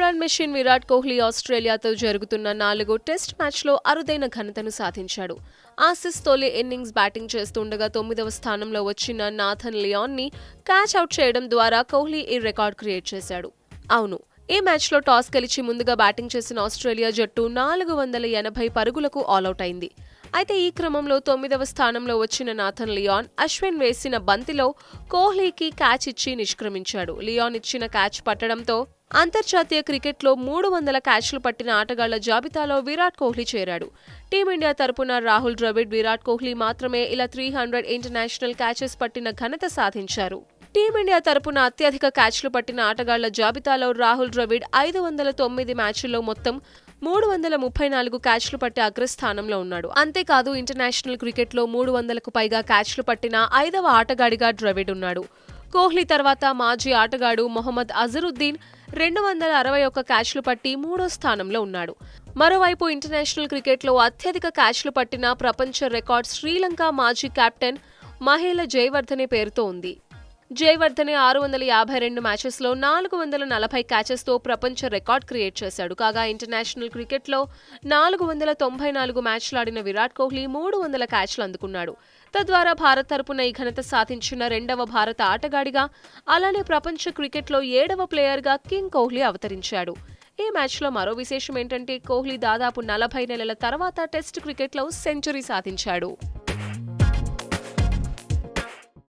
run machine Virat Kohli ఆస్ట్రేలియాతో జరుగుతున్న నాలుగో టెస్ట్ మ్యాచ్లో అరుదైన ఘనతను సాధించాడు ఆసిస్ తోలే ఇన్నింగ్స్ బ్యాటింగ్ చేస్తుండగా తొమ్మిదవ స్థానంలో వచ్చిన నాథన్ లియాన్ని క్యాచ్ అవుట్ చేయడం ద్వారా కోహ్లీ ఈ రికార్డ్ క్రియేట్ చేశాడు అవును ఈ మ్యాచ్లో టాస్ గెలిచి ముందుగా బ్యాటింగ్ చేసిన ఆస్ట్రేలియా జట్టు నాలుగు వందల ఎనభై పరుగులకు ఆలౌట్ అయింది అయితే ఈ క్రమంలో తొమ్మిదవ స్థానంలో వచ్చిన నాథన్ లియాన్ అశ్విన్ వేసిన బంతిలో కోహ్లీకి క్యాచ్ ఇచ్చి నిష్క్రమించాడు లియాన్ ఇచ్చిన క్యాచ్ పట్టడంతో అంతర్జాతీయ క్రికెట్లో మూడు వందల క్యాచ్లు పట్టిన ఆటగాళ్ల జాబితాలో విరాట్ కోహ్లీ చేరాడు టీమిండియా తరపున రాహుల్ ద్రవిడ్ విరాట్ కోహ్లీ మాత్రమే ఇలా త్రీ హండ్రెడ్ ఇంటర్నేషనల్ క్యాచెస్ పట్టిన ఘనత సాధించారు టీమిండియా తరపున అత్యధిక క్యాచ్లు పట్టిన ఆటగాళ్ల జాబితాలో రాహుల్ ద్రవిడ్ ఐదు వందల తొమ్మిది మ్యాచ్ల్లో మొత్తం మూడు వందల ముప్పై నాలుగు క్యాచ్లు పట్టి అగ్రస్థానంలో ఉన్నాడు అంతేకాదు ఇంటర్నేషనల్ క్రికెట్లో మూడు వందలకు పైగా క్యాచ్లు పట్టిన ఐదవ ఆటగాడిగా ద్రవిడ్ ఉన్నాడు కోహ్లీ తర్వాత మాజీ ఆటగాడు మొహమ్మద్ అజరుద్దీన్ రెండు వందల అరవై ఒక్క క్యాచ్లు పట్టి మూడో స్థానంలో ఉన్నాడు మరోవైపు ఇంటర్నేషనల్ క్రికెట్లో అత్యధిక క్యాచ్లు పట్టిన ప్రపంచ రికార్డ్ శ్రీలంక మాజీ కెప్టెన్ మహేళ జయవర్ధనే పేరుతో ఉంది జయవర్ధనే ఆరు వందల యాభై రెండు మ్యాచెస్లో నాలుగు వందల నలభై క్యాచెస్తో ప్రపంచ రికార్డ్ క్రియేట్ చేశాడు కాగా ఇంటర్నేషనల్ క్రికెట్లో నాలుగు వందల తొంభై నాలుగు మ్యాచ్లు ఆడిన విరాట్ కోహ్లీ మూడు వందల క్యాచ్లు అందుకున్నాడు తద్వారా భారత్ తరపున ఈ ఘనత సాధించిన రెండవ భారత ఆటగాడిగా అలానే ప్రపంచ క్రికెట్లో ఏడవ ప్లేయర్గా కింగ్ కోహ్లీ అవతరించాడు ఈ మ్యాచ్లో మరో విశేషం ఏంటంటే కోహ్లీ దాదాపు నలభై నెలల తర్వాత టెస్ట్ క్రికెట్లో సెంచరీ సాధించాడు